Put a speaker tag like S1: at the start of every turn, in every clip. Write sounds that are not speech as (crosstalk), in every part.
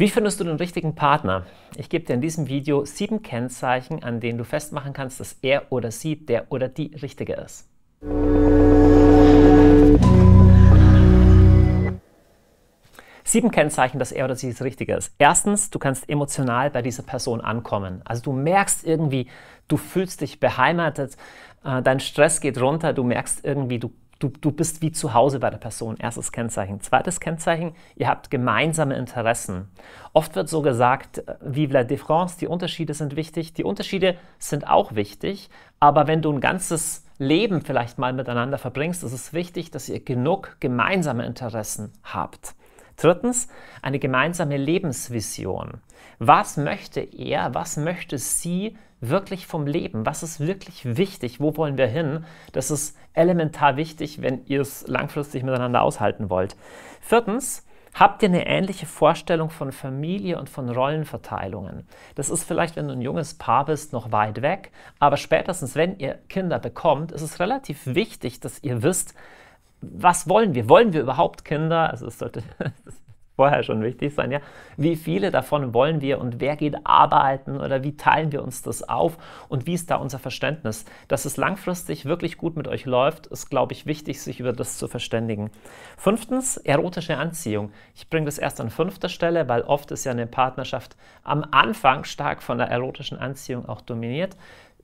S1: Wie findest du den richtigen Partner? Ich gebe dir in diesem Video sieben Kennzeichen, an denen du festmachen kannst, dass er oder sie der oder die Richtige ist. Sieben Kennzeichen, dass er oder sie das Richtige ist. Erstens, du kannst emotional bei dieser Person ankommen. Also du merkst irgendwie, du fühlst dich beheimatet, äh, dein Stress geht runter, du merkst irgendwie, du Du, du bist wie zu Hause bei der Person, erstes Kennzeichen. Zweites Kennzeichen, ihr habt gemeinsame Interessen. Oft wird so gesagt, äh, vive la différence, die Unterschiede sind wichtig. Die Unterschiede sind auch wichtig, aber wenn du ein ganzes Leben vielleicht mal miteinander verbringst, ist es wichtig, dass ihr genug gemeinsame Interessen habt. Drittens, eine gemeinsame Lebensvision. Was möchte er, was möchte sie wirklich vom Leben? Was ist wirklich wichtig? Wo wollen wir hin? Das ist elementar wichtig, wenn ihr es langfristig miteinander aushalten wollt. Viertens, Habt ihr eine ähnliche Vorstellung von Familie und von Rollenverteilungen? Das ist vielleicht, wenn du ein junges Paar bist, noch weit weg, aber spätestens, wenn ihr Kinder bekommt, ist es relativ wichtig, dass ihr wisst, was wollen wir? Wollen wir überhaupt Kinder? Also es sollte (laughs) vorher schon wichtig sein, ja. Wie viele davon wollen wir und wer geht arbeiten oder wie teilen wir uns das auf und wie ist da unser Verständnis? Dass es langfristig wirklich gut mit euch läuft, ist, glaube ich, wichtig, sich über das zu verständigen. Fünftens, erotische Anziehung. Ich bringe das erst an fünfter Stelle, weil oft ist ja eine Partnerschaft am Anfang stark von der erotischen Anziehung auch dominiert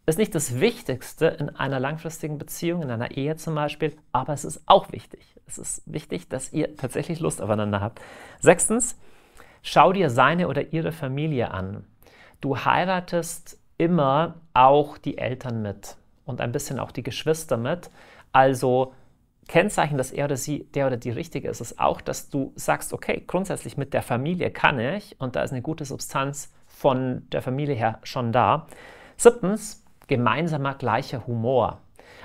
S1: ist nicht das Wichtigste in einer langfristigen Beziehung, in einer Ehe zum Beispiel, aber es ist auch wichtig. Es ist wichtig, dass ihr tatsächlich Lust aufeinander habt. Sechstens, schau dir seine oder ihre Familie an. Du heiratest immer auch die Eltern mit und ein bisschen auch die Geschwister mit. Also Kennzeichen, dass er oder sie der oder die Richtige ist, ist auch, dass du sagst, okay, grundsätzlich mit der Familie kann ich und da ist eine gute Substanz von der Familie her schon da. Siebtens, gemeinsamer gleicher Humor.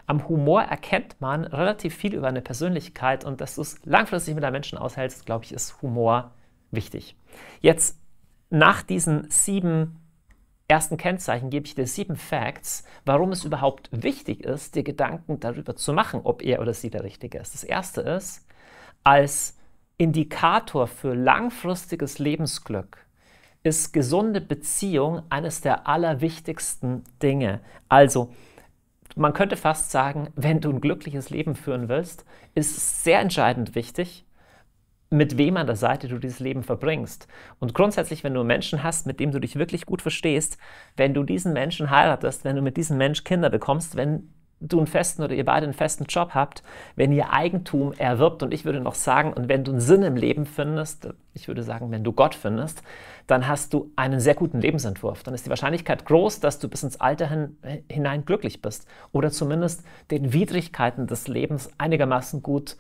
S1: Am Humor erkennt man relativ viel über eine Persönlichkeit und dass du es langfristig mit einem Menschen aushältst, glaube ich, ist Humor wichtig. Jetzt nach diesen sieben ersten Kennzeichen gebe ich dir sieben Facts, warum es überhaupt wichtig ist, dir Gedanken darüber zu machen, ob er oder sie der Richtige ist. Das erste ist, als Indikator für langfristiges Lebensglück ist gesunde Beziehung eines der allerwichtigsten Dinge. Also, man könnte fast sagen, wenn du ein glückliches Leben führen willst, ist es sehr entscheidend wichtig, mit wem an der Seite du dieses Leben verbringst. Und grundsätzlich, wenn du einen Menschen hast, mit dem du dich wirklich gut verstehst, wenn du diesen Menschen heiratest, wenn du mit diesem Menschen Kinder bekommst, wenn du einen festen oder ihr beide einen festen Job habt, wenn ihr Eigentum erwirbt und ich würde noch sagen, und wenn du einen Sinn im Leben findest, ich würde sagen, wenn du Gott findest, dann hast du einen sehr guten Lebensentwurf. Dann ist die Wahrscheinlichkeit groß, dass du bis ins Alter hin, äh, hinein glücklich bist oder zumindest den Widrigkeiten des Lebens einigermaßen gut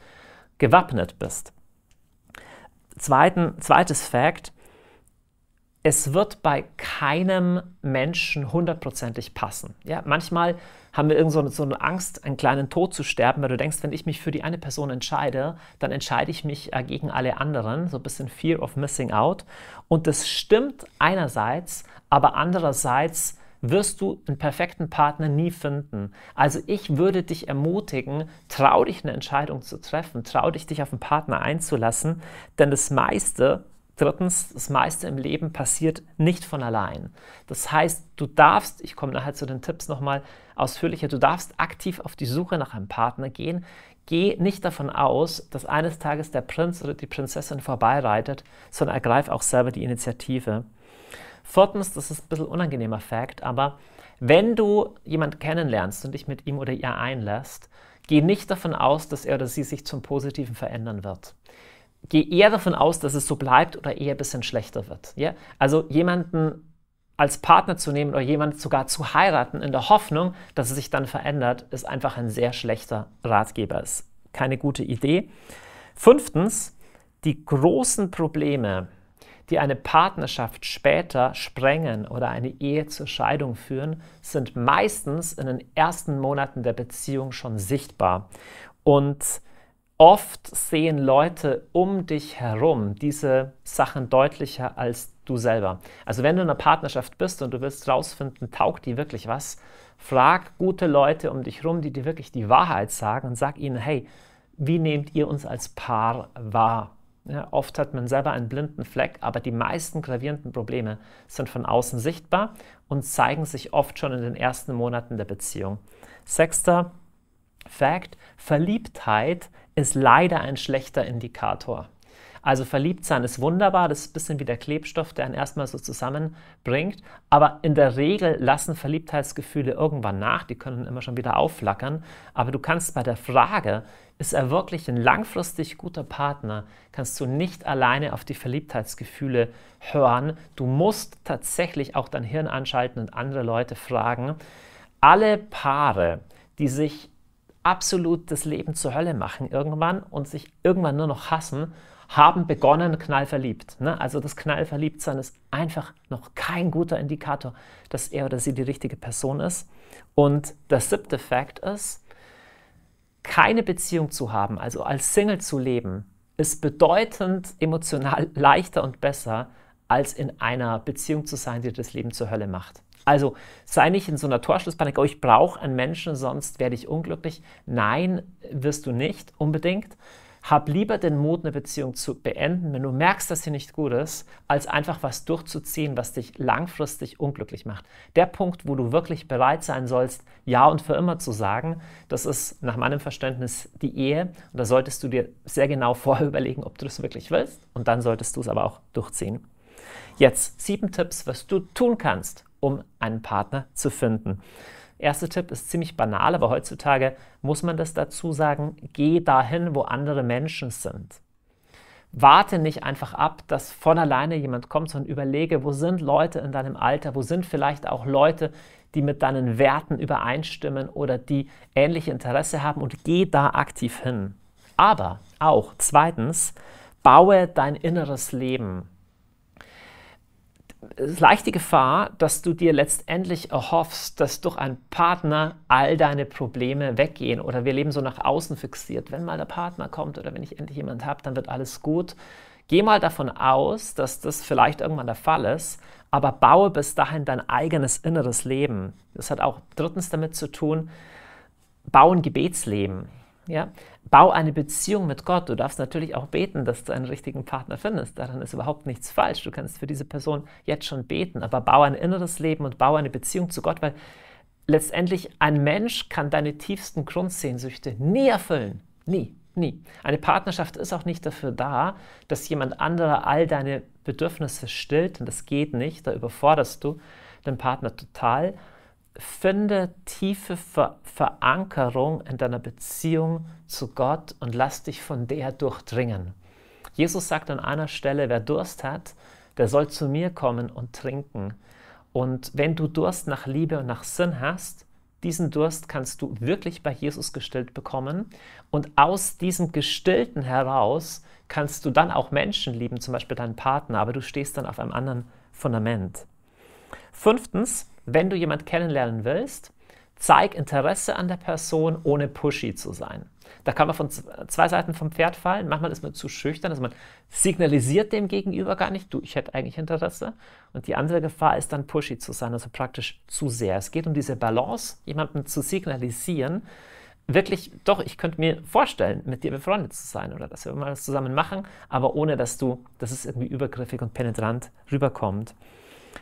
S1: gewappnet bist. Zweiten, zweites Fact, es wird bei keinem Menschen hundertprozentig passen. Ja, manchmal haben wir irgend so eine, so eine, Angst, einen kleinen Tod zu sterben, weil du denkst, wenn ich mich für die eine Person entscheide, dann entscheide ich mich äh, gegen alle anderen. So ein bisschen Fear of Missing Out. Und das stimmt einerseits, aber andererseits wirst du einen perfekten Partner nie finden. Also ich würde dich ermutigen, trau dich eine Entscheidung zu treffen, trau dich, dich auf einen Partner einzulassen, denn das meiste Drittens, das meiste im Leben passiert nicht von allein. Das heißt, du darfst, ich komme nachher zu den Tipps nochmal ausführlicher, du darfst aktiv auf die Suche nach einem Partner gehen. Geh nicht davon aus, dass eines Tages der Prinz oder die Prinzessin vorbeireitet, sondern ergreif auch selber die Initiative. Viertens, das ist ein bisschen unangenehmer Fakt, aber wenn du jemanden kennenlernst und dich mit ihm oder ihr einlässt, geh nicht davon aus, dass er oder sie sich zum Positiven verändern wird gehe eher davon aus, dass es so bleibt oder eher ein bisschen schlechter wird. Ja? Also jemanden als Partner zu nehmen oder jemanden sogar zu heiraten in der Hoffnung, dass es sich dann verändert, ist einfach ein sehr schlechter Ratgeber. Ist keine gute Idee. Fünftens, die großen Probleme, die eine Partnerschaft später sprengen oder eine Ehe zur Scheidung führen, sind meistens in den ersten Monaten der Beziehung schon sichtbar. Und Oft sehen Leute um dich herum diese Sachen deutlicher als du selber. Also wenn du in einer Partnerschaft bist und du willst rausfinden, taugt die wirklich was, frag gute Leute um dich herum, die dir wirklich die Wahrheit sagen und sag ihnen, hey, wie nehmt ihr uns als Paar wahr? Ja, oft hat man selber einen blinden Fleck, aber die meisten gravierenden Probleme sind von außen sichtbar und zeigen sich oft schon in den ersten Monaten der Beziehung. Sechster, Fact, Verliebtheit ist leider ein schlechter Indikator. Also verliebt sein ist wunderbar, das ist ein bisschen wie der Klebstoff, der einen erstmal so zusammenbringt. Aber in der Regel lassen Verliebtheitsgefühle irgendwann nach, die können immer schon wieder aufflackern. Aber du kannst bei der Frage, ist er wirklich ein langfristig guter Partner, kannst du nicht alleine auf die Verliebtheitsgefühle hören. Du musst tatsächlich auch dein Hirn anschalten und andere Leute fragen. Alle Paare, die sich absolut das Leben zur Hölle machen irgendwann und sich irgendwann nur noch hassen, haben begonnen knallverliebt. Ne? Also das Knallverliebtsein ist einfach noch kein guter Indikator, dass er oder sie die richtige Person ist. Und der siebte Fakt ist, keine Beziehung zu haben, also als Single zu leben, ist bedeutend emotional (laughs) leichter und besser, als in einer Beziehung zu sein, die das Leben zur Hölle macht. Also sei nicht in so einer Torschlusspanik, oh, ich brauche einen Menschen, sonst werde ich unglücklich. Nein, wirst du nicht unbedingt. Hab lieber den Mut, eine Beziehung zu beenden, wenn du merkst, dass sie nicht gut ist, als einfach was durchzuziehen, was dich langfristig unglücklich macht. Der Punkt, wo du wirklich bereit sein sollst, Ja und für immer zu sagen, das ist nach meinem Verständnis die Ehe. Und da solltest du dir sehr genau (laughs) vorher überlegen, ob du das wirklich willst. Und dann solltest du es aber auch durchziehen. Jetzt sieben Tipps, was du tun kannst, um einen Partner zu finden. Erster Tipp ist ziemlich banal, aber heutzutage muss man das dazu sagen, geh dahin, wo andere Menschen sind. Warte nicht einfach ab, dass von alleine jemand kommt, sondern überlege, wo sind Leute in deinem Alter, wo sind vielleicht auch Leute, die mit deinen Werten übereinstimmen oder die ähnliche Interesse haben und geh da aktiv hin. Aber auch zweitens, baue dein inneres Leben es ist leicht die Gefahr, dass du dir letztendlich erhoffst, dass durch einen Partner all deine Probleme weggehen oder wir leben so nach außen fixiert. Wenn mal der Partner kommt oder wenn ich endlich jemanden habe, dann wird alles gut. Geh mal davon aus, dass das vielleicht irgendwann der Fall ist, aber baue bis dahin dein eigenes inneres Leben. Das hat auch drittens damit zu tun, bauen Gebetsleben. Ja? Bau eine Beziehung mit Gott. Du darfst natürlich auch beten, dass du einen richtigen Partner findest. Daran ist überhaupt nichts falsch. Du kannst für diese Person jetzt schon beten, aber bau ein inneres Leben und bau eine Beziehung zu Gott, weil letztendlich ein Mensch kann deine tiefsten Grundsehnsüchte nie erfüllen. Nie, nie. Eine Partnerschaft ist auch nicht dafür da, dass jemand anderer all deine Bedürfnisse stillt. Und das geht nicht, da überforderst du den Partner total. Finde tiefe Ver Verankerung in deiner Beziehung zu Gott und lass dich von der durchdringen. Jesus sagt an einer Stelle, wer Durst hat, der soll zu mir kommen und trinken. Und wenn du Durst nach Liebe und nach Sinn hast, diesen Durst kannst du wirklich bei Jesus gestillt bekommen. Und aus diesem Gestillten heraus kannst du dann auch Menschen lieben, zum Beispiel deinen Partner, aber du stehst dann auf einem anderen Fundament. Fünftens, wenn du jemand kennenlernen willst, zeig Interesse an der Person, ohne pushy zu sein. Da kann man von zwei Seiten vom Pferd fallen. Manchmal ist man zu schüchtern, also man signalisiert dem Gegenüber gar nicht, du, ich hätte eigentlich Interesse. Und die andere Gefahr ist dann pushy zu sein, also praktisch zu sehr. Es geht um diese Balance, jemanden zu signalisieren, wirklich, doch, ich könnte mir vorstellen, mit dir befreundet zu sein oder dass wir mal was zusammen machen, aber ohne dass du, dass es irgendwie übergriffig und penetrant rüberkommt.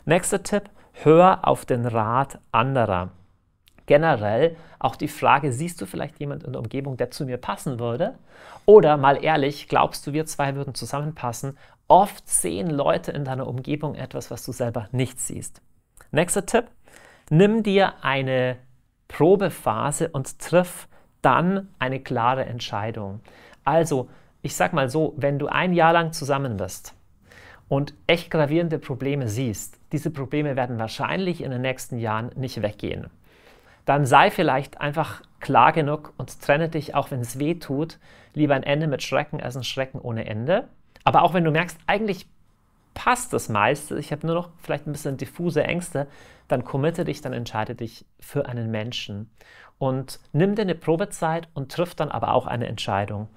S1: Nächster Tipp, hör auf den Rat anderer. Generell auch die Frage, siehst du vielleicht jemanden in der Umgebung, der zu mir passen würde? Oder mal ehrlich, glaubst du, wir zwei würden zusammenpassen? Oft sehen Leute in deiner Umgebung etwas, was du selber nicht siehst. Nächster Tipp, nimm dir eine Probephase und triff dann eine klare Entscheidung. Also, ich sag mal so, wenn du ein Jahr lang zusammen bist, und echt gravierende Probleme siehst, diese Probleme werden wahrscheinlich in den nächsten Jahren nicht weggehen. Dann sei vielleicht einfach klar genug und trenne dich, auch wenn es weh tut, lieber ein Ende mit Schrecken als ein Schrecken ohne Ende. Aber auch wenn du merkst, eigentlich passt das meiste, ich habe nur noch vielleicht ein bisschen diffuse Ängste, dann committe dich, dann entscheide dich für einen Menschen. Und nimm dir eine Probezeit und triff dann aber auch eine Entscheidung.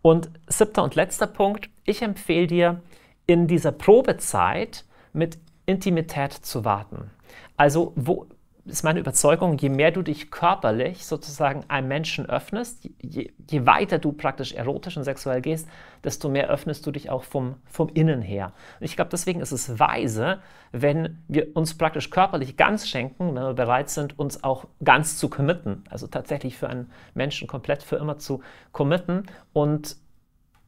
S1: Und siebter und letzter Punkt, ich empfehle dir, in dieser Probezeit mit Intimität zu warten. Also wo ist meine Überzeugung, je mehr du dich körperlich sozusagen einem Menschen öffnest, je, je weiter du praktisch erotisch und sexuell gehst, desto mehr öffnest du dich auch vom, vom Innen her. Und ich glaube, deswegen ist es weise, wenn wir uns praktisch körperlich ganz schenken, wenn wir bereit sind, uns auch ganz zu committen, also tatsächlich für einen Menschen komplett für immer zu committen. Und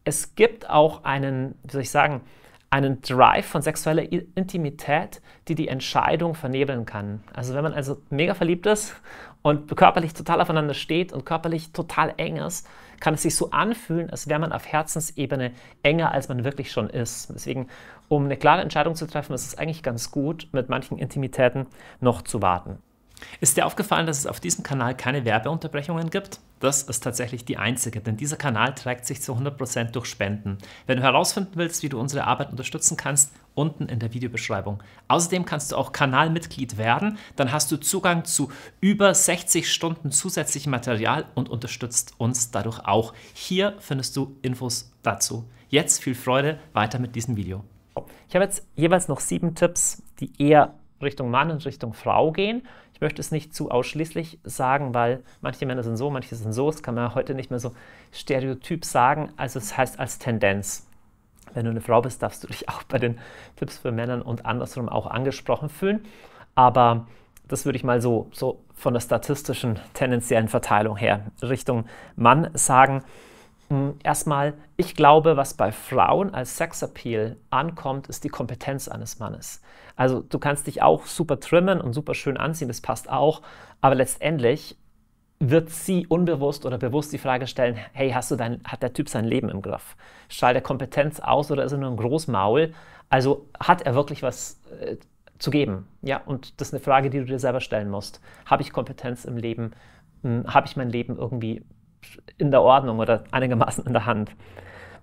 S1: es gibt auch einen, wie soll ich sagen, einen Drive von sexueller Intimität, die die Entscheidung vernebeln kann. Also wenn man also mega verliebt ist und körperlich total aufeinander steht und körperlich total eng ist, kann es sich so anfühlen, als wäre man auf Herzensebene enger, als man wirklich schon ist. Deswegen, um eine klare Entscheidung zu treffen, ist es eigentlich ganz gut, mit manchen Intimitäten noch zu warten. Ist dir aufgefallen, dass es auf diesem Kanal keine Werbeunterbrechungen gibt? Das ist tatsächlich die einzige, denn dieser Kanal trägt sich zu 100% durch Spenden. Wenn du herausfinden willst, wie du unsere Arbeit unterstützen kannst, unten in der Videobeschreibung. Außerdem kannst du auch Kanalmitglied werden, dann hast du Zugang zu über 60 Stunden zusätzlichem Material und unterstützt uns dadurch auch. Hier findest du Infos dazu. Jetzt viel Freude weiter mit diesem Video. Ich habe jetzt jeweils noch sieben Tipps, die eher Richtung Mann und Richtung Frau gehen. Ich möchte es nicht zu ausschließlich sagen, weil manche Männer sind so, manche sind so. Das kann man heute nicht mehr so stereotyp sagen. Also es heißt als Tendenz. Wenn du eine Frau bist, darfst du dich auch bei den Tipps für Männern und andersrum auch angesprochen fühlen. Aber das würde ich mal so, so von der statistischen tendenziellen Verteilung her Richtung Mann sagen. Mhm. Erstmal, ich glaube, was bei Frauen als Sexappeal ankommt, ist die Kompetenz eines Mannes. Also du kannst dich auch super trimmen und super schön anziehen, das passt auch, aber letztendlich wird sie unbewusst oder bewusst die Frage stellen, hey, hast du dein, hat der Typ sein Leben im Griff? Strahlt er Kompetenz aus oder ist er nur ein Großmaul? Also hat er wirklich was äh, zu geben? Ja, und das ist eine Frage, die du dir selber stellen musst. Habe ich Kompetenz im Leben? Hm, Habe ich mein Leben irgendwie in der Ordnung oder einigermaßen in der Hand.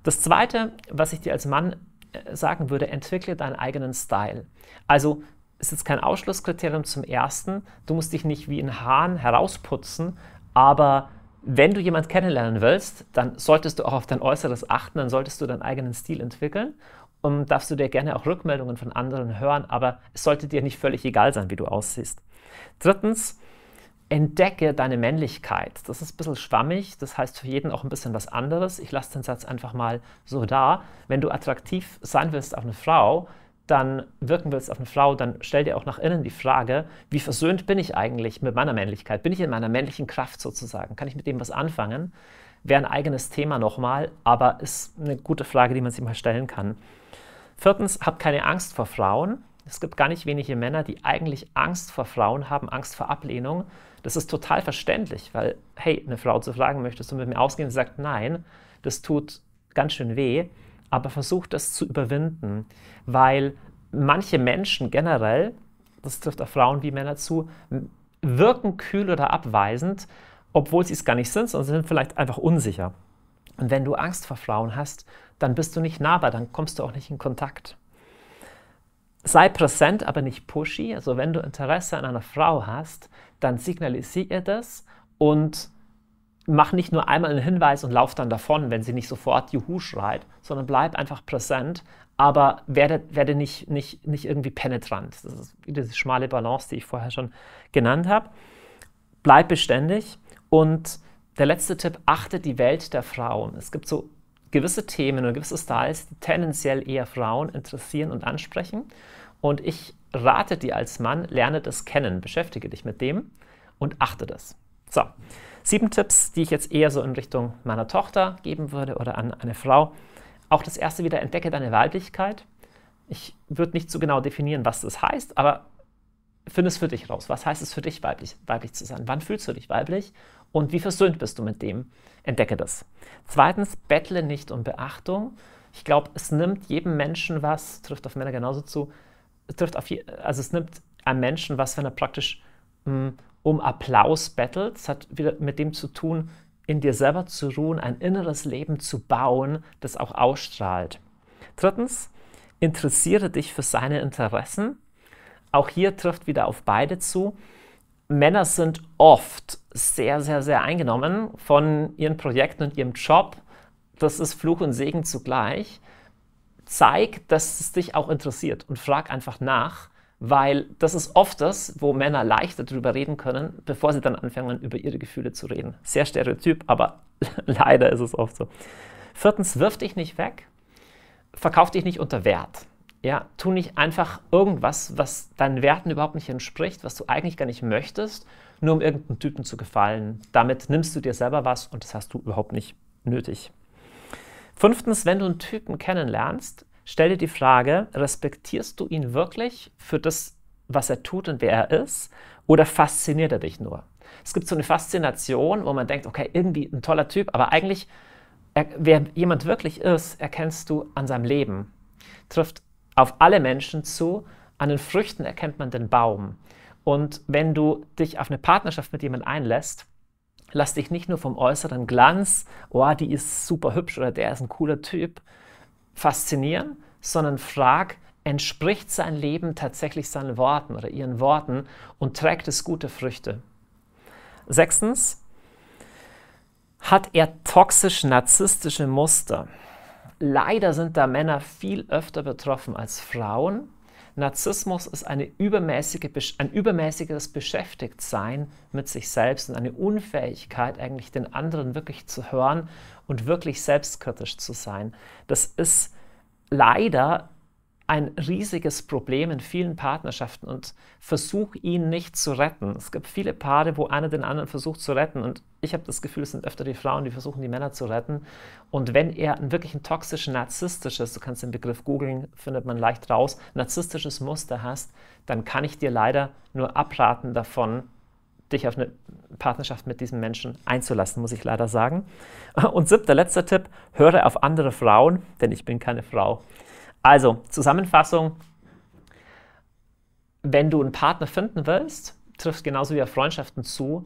S1: Das Zweite, was ich dir als Mann äh, sagen würde, entwickle deinen eigenen Style. Also ist jetzt kein Ausschlusskriterium zum Ersten, du musst dich nicht wie ein Hahn herausputzen, aber wenn du jemanden kennenlernen willst, dann solltest du auch auf dein Äußeres achten, dann solltest du deinen eigenen Stil entwickeln und darfst du dir gerne auch Rückmeldungen von anderen hören, aber es sollte dir nicht völlig egal sein, wie du aussiehst. Drittens, entdecke deine Männlichkeit. Das ist ein bisschen schwammig, das heißt für jeden auch ein bisschen was anderes. Ich lasse den Satz einfach mal so da. Wenn du attraktiv sein willst auf eine Frau, dann wirken willst auf eine Frau, dann stell dir auch nach innen die Frage, wie versöhnt bin ich eigentlich mit meiner Männlichkeit? Bin ich in meiner männlichen Kraft sozusagen? Kann ich mit dem was anfangen? Wäre ein eigenes Thema nochmal, aber ist eine gute Frage, die man sich mal stellen kann. Viertens, hab keine Angst vor Frauen. Es gibt gar nicht wenige Männer, die eigentlich Angst vor Frauen haben, Angst vor Ablehnung das ist total verständlich, weil, hey, eine Frau zu fragen, möchtest du mit mir ausgehen? Sie sagt, nein, das tut ganz schön weh, aber versucht das zu überwinden, weil manche Menschen generell, das trifft auf Frauen wie Männer zu, wirken kühl oder abweisend, obwohl sie es gar nicht sind, sondern sind vielleicht einfach unsicher. Und wenn du Angst vor Frauen hast, dann bist du nicht nahbar, dann kommst du auch nicht in Kontakt sei präsent, aber nicht pushy. Also wenn du Interesse an einer Frau hast, dann signalisiere ihr das und mach nicht nur einmal einen Hinweis und lauf dann davon, wenn sie nicht sofort Juhu schreit, sondern bleib einfach präsent, aber werde, werde nicht, nicht, nicht irgendwie penetrant. Das ist diese schmale Balance, die ich vorher schon genannt habe. Bleib beständig und der letzte Tipp, achte die Welt der Frauen. Es gibt so gewisse Themen und gewisse Styles, die tendenziell eher Frauen interessieren und ansprechen. Und ich rate dir als Mann, lerne das kennen, beschäftige dich mit dem und achte das. So, sieben Tipps, die ich jetzt eher so in Richtung meiner Tochter geben würde oder an eine Frau. Auch das erste wieder, entdecke deine Weiblichkeit. Ich würde nicht so genau definieren, was das heißt, aber finde es für dich raus. Was heißt es für dich, weiblich, weiblich zu sein? Wann fühlst du dich weiblich? Und wie versöhnt bist du mit dem? Entdecke das. Zweitens, bettle nicht um Beachtung. Ich glaube, es nimmt jedem Menschen was, trifft auf Männer genauso zu, trifft auf je, also es nimmt einem Menschen was, wenn er praktisch mh, mm, um Applaus bettelt. Es hat wieder mit dem zu tun, in dir selber zu ruhen, ein inneres Leben zu bauen, das auch ausstrahlt. Drittens, interessiere dich für seine Interessen. Auch hier trifft wieder auf beide zu. Männer sind oft sehr, sehr, sehr eingenommen von ihren Projekten und ihrem Job. Das ist Fluch und Segen zugleich zeig, dass es dich auch interessiert und frag einfach nach, weil das ist oft das, wo Männer leichter drüber reden können, bevor sie dann anfangen, über ihre Gefühle zu reden. Sehr stereotyp, aber (laughs) leider ist es oft so. Viertens, wirf dich nicht weg, verkauf dich nicht unter Wert. Ja, tu nicht einfach irgendwas, was deinen Werten überhaupt nicht entspricht, was du eigentlich gar nicht möchtest, nur um irgendeinem Typen zu gefallen. Damit nimmst du dir selber was und das hast du überhaupt nicht nötig. Fünftens, wenn du einen Typen kennenlernst, stell dir die Frage, respektierst du ihn wirklich für das, was er tut und wer er ist, oder fasziniert er dich nur? Es gibt so eine Faszination, wo man denkt, okay, irgendwie ein toller Typ, aber eigentlich, er, wer jemand wirklich ist, erkennst du an seinem Leben. Trifft auf alle Menschen zu, an den Früchten erkennt man den Baum. Und wenn du dich auf eine Partnerschaft mit jemandem einlässt, lass dich nicht nur vom äußeren Glanz, oh, die ist super hübsch oder der ist ein cooler Typ, faszinieren, sondern frag, entspricht sein Leben tatsächlich seinen Worten oder ihren Worten und trägt es gute Früchte. Sechstens, hat er toxisch-narzisstische Muster? Leider sind da Männer viel öfter betroffen als Frauen. Narzissmus ist übermäßige, ein übermäßiges Beschäftigtsein mit sich selbst und eine Unfähigkeit, eigentlich den anderen wirklich zu hören und wirklich selbstkritisch zu sein. Das ist leider ein riesiges Problem in vielen Partnerschaften und versuch ihn nicht zu retten. Es gibt viele Paare, wo einer den anderen versucht zu retten und ich habe das Gefühl, es sind öfter die Frauen, die versuchen, die Männer zu retten. Und wenn er ein wirklich ein toxisches, narzisstisches, du kannst den Begriff googeln, findet man leicht raus, narzisstisches Muster hast, dann kann ich dir leider nur abraten davon, dich auf eine Partnerschaft mit diesem Menschen einzulassen, muss ich leider sagen. Und siebter, letzter Tipp, höre auf andere Frauen, denn ich bin keine Frau. Also, Zusammenfassung, wenn du einen Partner finden willst, trifft genauso wie auf Freundschaften zu,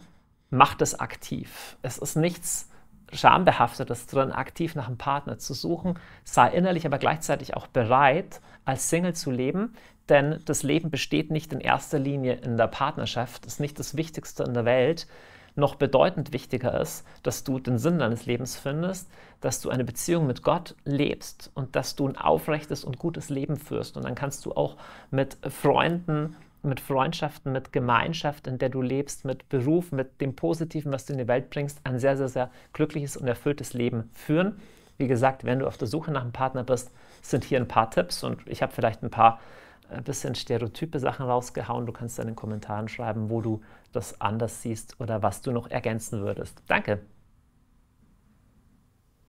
S1: mach das aktiv. Es ist nichts Schambehaftetes drin, aktiv nach einem Partner zu suchen. Sei innerlich aber gleichzeitig auch bereit, als Single zu leben, denn das Leben besteht nicht in erster Linie in der Partnerschaft, ist nicht das Wichtigste in der Welt noch bedeutend wichtiger ist, dass du den Sinn deines Lebens findest, dass du eine Beziehung mit Gott lebst und dass du ein aufrechtes und gutes Leben führst. Und dann kannst du auch mit Freunden, mit Freundschaften, mit Gemeinschaft, in der du lebst, mit Beruf, mit dem Positiven, was du in die Welt bringst, ein sehr, sehr, sehr glückliches und erfülltes Leben führen. Wie gesagt, wenn du auf der Suche nach einem Partner bist, sind hier ein paar Tipps und ich habe vielleicht ein paar ein bisschen stereotype Sachen rausgehauen. Du kannst in den Kommentaren schreiben, wo du das anders siehst oder was du noch ergänzen würdest. Danke!